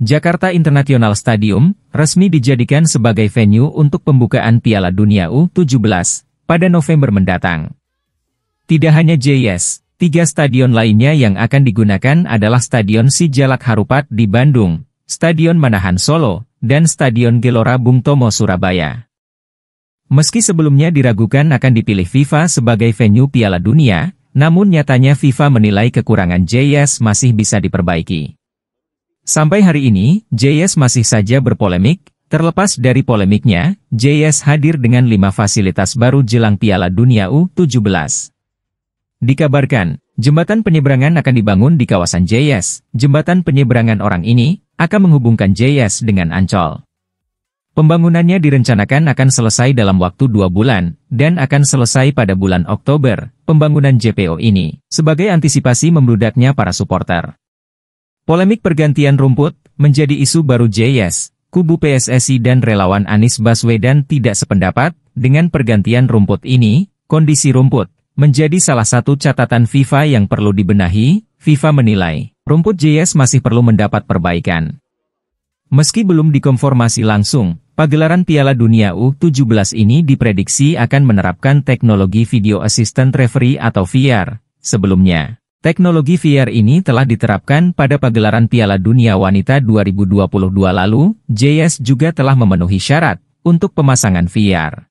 Jakarta International Stadium resmi dijadikan sebagai venue untuk pembukaan Piala Dunia U17 pada November mendatang. Tidak hanya JS, tiga stadion lainnya yang akan digunakan adalah Stadion Sijalak Harupat di Bandung, Stadion Manahan Solo, dan Stadion Gelora Bung Tomo Surabaya. Meski sebelumnya diragukan akan dipilih FIFA sebagai venue Piala Dunia, namun nyatanya FIFA menilai kekurangan JS masih bisa diperbaiki. Sampai hari ini, JS masih saja berpolemik, terlepas dari polemiknya, JS hadir dengan lima fasilitas baru jelang Piala Dunia U17. Dikabarkan, jembatan penyeberangan akan dibangun di kawasan JS. Jembatan penyeberangan orang ini akan menghubungkan JS dengan Ancol. Pembangunannya direncanakan akan selesai dalam waktu dua bulan, dan akan selesai pada bulan Oktober, pembangunan JPO ini, sebagai antisipasi membludaknya para supporter. Polemik pergantian rumput, menjadi isu baru JS. Kubu PSSI dan relawan Anies Baswedan tidak sependapat, dengan pergantian rumput ini, kondisi rumput, menjadi salah satu catatan FIFA yang perlu dibenahi, FIFA menilai, rumput JS masih perlu mendapat perbaikan. Meski belum dikonformasi langsung, pagelaran Piala Dunia U17 ini diprediksi akan menerapkan teknologi Video Assistant Referee atau VR, sebelumnya. Teknologi VR ini telah diterapkan pada pagelaran Piala Dunia Wanita 2022 lalu, JS juga telah memenuhi syarat untuk pemasangan VR.